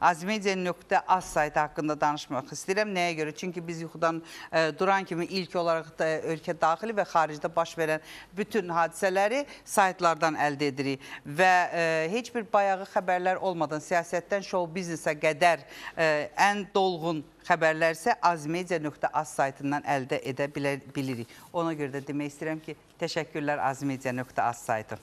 Azmedia.az saytı haqqında danışmaq istəyirəm. Nəyə görə? Çünki biz yuxudan ə, e, duran kimi ilk olaraq da ölkə daxili və xaricdə baş verən bütün hadisələri saytlardan əldə edirik. Və ə, e, heç bir bayağı xəbərlər olmadan siyasətdən şov biznesə qədər ə, e, ən dolğun xəbərlər isə azmedia.az saytından əldə edə bilir, bilirik. Ona görə də demək istəyirəm ki, təşəkkürlər azmedia.az saytı.